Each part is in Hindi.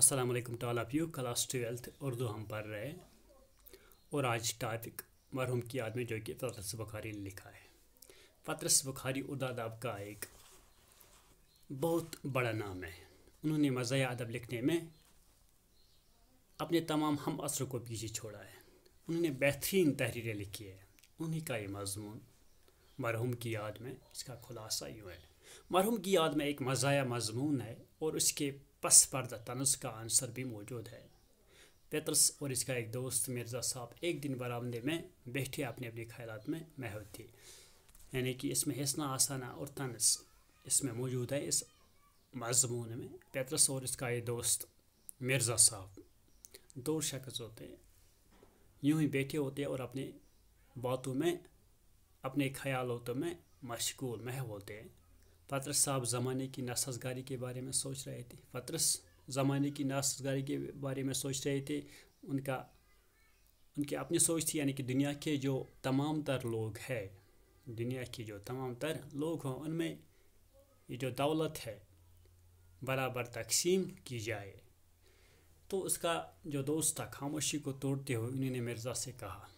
अस्सलाम वालेकुम to all of you class twelfth Urdu हम पढ़ रहे हैं और आज टॉपिक मरहूम की याद में जो कि फ़तरस बुखारी ने लिखा है फ़तरस बुखारी उदा अदब का एक बहुत बड़ा नाम है उन्होंने मज़ाया अदब लिखने में अपने तमाम हम असरों को पीछे छोड़ा है उन्होंने बेहतरीन तहरीरें लिखी है उन्हीं का ये मजमून मरहूम की याद में इसका खुलासा यूँ है मरहूम की याद में एक मज़ाया मजमून है और उसके पसपर्दा तनस का आंसर भी मौजूद है पेतरस और इसका एक दोस्त मिर्ज़ा साहब एक दिन बरामदे में बैठे अपने अपने ख्याल में महव थे यानी कि इसमें हंसना आसाना और तनस इसमें मौजूद है इस मजमून में पेतरस और इसका एक दोस्त मिर्ज़ा साहब दो शख्स होते हैं यूं ही बैठे होते हैं और अपने बातों में अपने ख्यालों में मशगूल महव होते हैं फ़तरस साहब ज़माने की नासजगारी के बारे में सोच रहे थे फ़तरस ज़माने की नासजगारी के बारे में सोच रहे थे उनका उनकी अपनी सोच थी यानी कि दुनिया के जो तमाम तर लोग है दुनिया के जो तमाम तर लोग हों उनमें ये जो दौलत है बराबर तकसीम की जाए तो उसका जो दोस्त था खामोशी को तोड़ते हुए उन्होंने मिर्ज़ा से कहा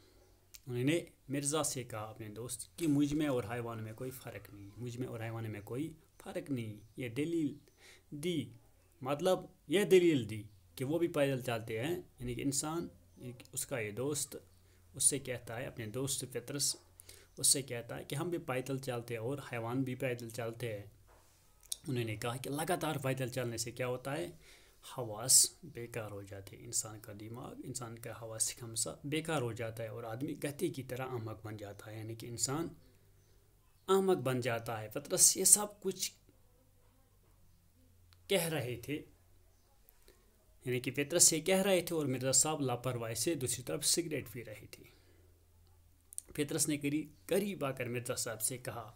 उन्होंने मिर्ज़ा से कहा अपने दोस्त कि मुझ में और हैवान में कोई फ़र्क नहीं मुझ में और हाइवान में कोई फ़र्क नहीं ये दलील दी मतलब यह दलील दी कि वो भी पैदल चलते हैं यानी कि इंसान उसका ये दोस्त उससे कहता है अपने दोस्त फितरस उससे कहता है कि हम भी पैदल चलते हैं और हैवान भी पैदल चलते हैं उन्होंने कहा कि लगातार पैदल चलने से क्या होता है हवास बेकार हो जाते हैं इंसान का दिमाग इंसान का हवास हमसा बेकार हो जाता है और आदमी गति की तरह आमक बन जाता है यानी कि इंसान आमक बन जाता है पतरस ये सब कुछ कह रहे थे यानी कि फितरस ये कह रहे थे और मिर्जा साहब लापरवाही से दूसरी तरफ सिगरेट पी रहे थे फितरस ने करीब करीब आकर मिर्जा साहब से कहा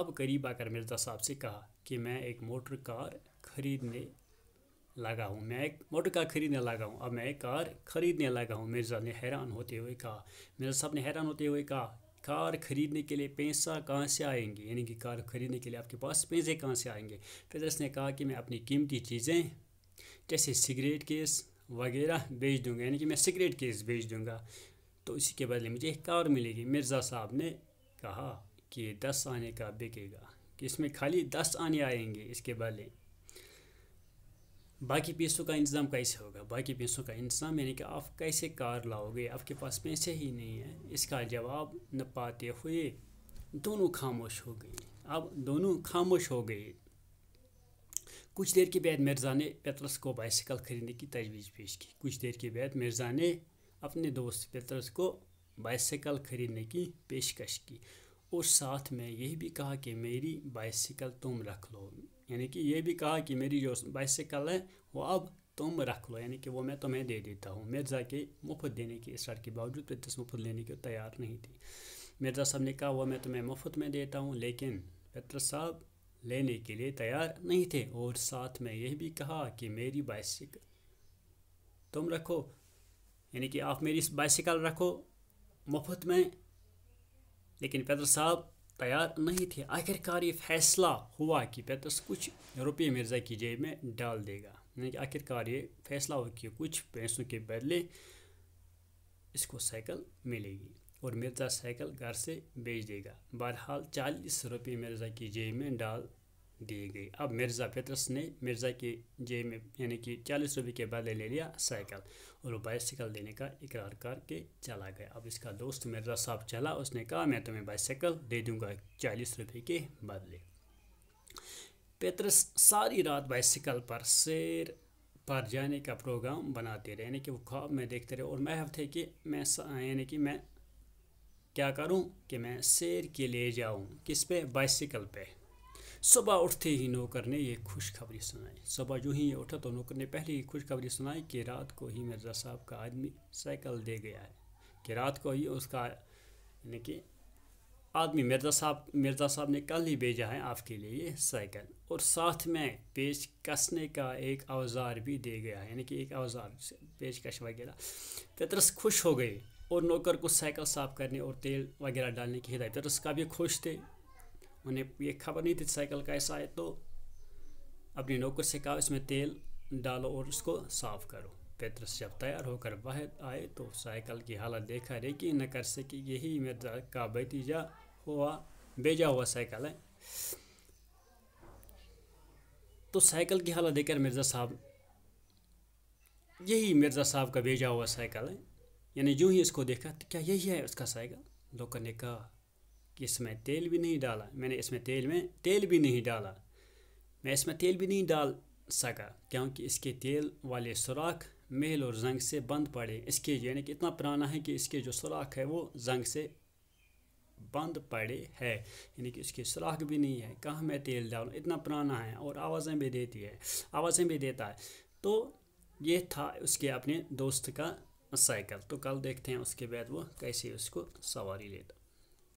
अब करीब आकर मिर्जा साहब से कहा कि मैं एक मोटर कार खरीदने लगा हूँ मैं एक मोटर कार खरीदने लगा हूँ अब मैं एक कार खरीदने लगा हूँ मिर्ज़ा ने हैरान होते हुए कहा मिर्ज़ा साहब ने हैरान होते हुए कहा कार खरीदने के लिए पैसा कहाँ से आएंगे यानी कि कार खरीदने के लिए आपके पास पैसे कहाँ से आएंगे ट्रेजर्स ने कहा कि मैं अपनी कीमती चीज़ें जैसे सिगरेट केस वगैरह बेच दूंगा यानी कि मैं सिगरेट केस बेच दूंगा तो इसी के बदले मुझे कार मिलेगी मिर्ज़ा साहब ने कहा कि दस आने का बिकेगा कि इसमें खाली दस आने आएंगे इसके बदले बाकी पैसों का इंतज़ाम कैसे होगा बाकी पैसों का इंतज़ाम यानी कि आप कैसे कार लाओगे आपके पास पैसे ही नहीं है इसका जवाब न पाते हुए दोनों खामोश हो गए अब दोनों खामोश हो गए कुछ देर के बाद मिर्ज़ा ने पेत्रस को बाइसिकल खरीदने की तजवीज़ पेश की कुछ देर के बाद मिर्ज़ा ने अपने दोस्त पेत्रस को बाइसिकल खरीदने की पेशकश की और साथ में यह भी कहा कि मेरी बाइसिकल तुम रख लो यानी कि ये भी कहा कि मेरी जो बाइसिकल है वो अब तुम रख लो यानी कि वो मैं तुम्हें दे देता हूँ मिर्ज़ा के मुफ्त देने की स्टार्ट के बावजूद पितस मुफ्त लेने की तैयार नहीं थी मिर्ज़ा साहब ने कहा वो मैं तुम्हें मुफ्त में देता हूँ लेकिन पितर साहब लेने के लिए तैयार नहीं थे और साथ में यह भी कहा कि मेरी बाइसिकल तुम रखो यानी कि आप मेरी बाइसिकल रखो मुफ्त में लेकिन पैदल साहब तैयार नहीं थे आखिरकार ये फैसला हुआ कि पेतस कुछ रुपये मिर्ज़ा की जेब में डाल देगा यानी कि आखिरकार ये फैसला हुआ कि कुछ पैसों के बदले इसको साइकिल मिलेगी और मिर्ज़ा साइकिल घर से बेच देगा बहरहाल चालीस रुपये मिर्ज़ा की जेब में डाल दी गई अब मिर्ज़ा फितरस ने मिर्ज़ा की जेब में यानी कि चालीस रुपये के बदले ले लिया साइकिल और बाइसाइकिल देने का इकरार करके चला गया अब इसका दोस्त मिर्ज़ा साहब चला उसने कहा मैं तुम्हें बाइसाइकिल दे दूँगा चालीस रुपये के बदले पेतरस सारी रात बाईसाइकिल पर शेर पर जाने का प्रोग्राम बनाते रहे यानी कि वो ख्वाब में देखते रहे और महव थे कि मैं यानी कि मैं क्या करूं कि मैं शेर के लिए जाऊं किस पे बाइसिकल पे सुबह उठते ही नौकर ने ये खुशखबरी सुनाई सुबह जो ही ये उठा तो नौकर ने पहले ही खुशखबरी सुनाई कि रात को ही मिर्ज़ा साहब का आदमी साइकिल दे गया है कि रात को ही उसका यानी कि आदमी मिर्ज़ा साहब मिर्ज़ा साहब ने कल ही भेजा है आपके लिए ये साइकिल और साथ में पेच कसने का एक औजार भी दे गया है यानी कि एक औजार पेचकश वगैरह फितरस खुश हो गए और नौकर को साइकिल साफ़ करने और तेल वगैरह डालने की हिदायत फितरस का भी खुश थे उन्हें ये खबर नहीं थी साइकिल कैसा है तो अपनी नौकर से कहा इसमें तेल डालो और उसको साफ़ करो पेतरस जब तैयार होकर वह आए तो साइकिल की हालत देखा रेखी न कर सके यही मेरा का भतीजा हुआ भेजा हुआ साइकिल है तो साइकिल की हालत देखकर मिर्ज़ा साहब यही मिर्ज़ा साहब का भेजा हुआ साइकिल है यानी यूँ ही इसको देखा तो क्या यही है उसका साइकिल लोगों ने कहा कि इसमें तेल भी नहीं डाला मैंने इसमें तेल में तेल भी नहीं डाला मैं इसमें तेल भी नहीं डाल सका क्योंकि इसके तेल वाले सुराख मेल और जंग से बंद पड़े इसके यानी कि इतना पुराना है कि इसके जो सुराख है वो जंग से बंद पड़े है यानी कि इसके सुराख भी नहीं है कहाँ मैं तेल डालूँ इतना पुराना है और आवाज़ें भी देती है आवाज़ें भी देता है तो ये था उसके अपने दोस्त का साइकिल तो कल देखते हैं उसके बाद वो कैसे उसको सवारी लेता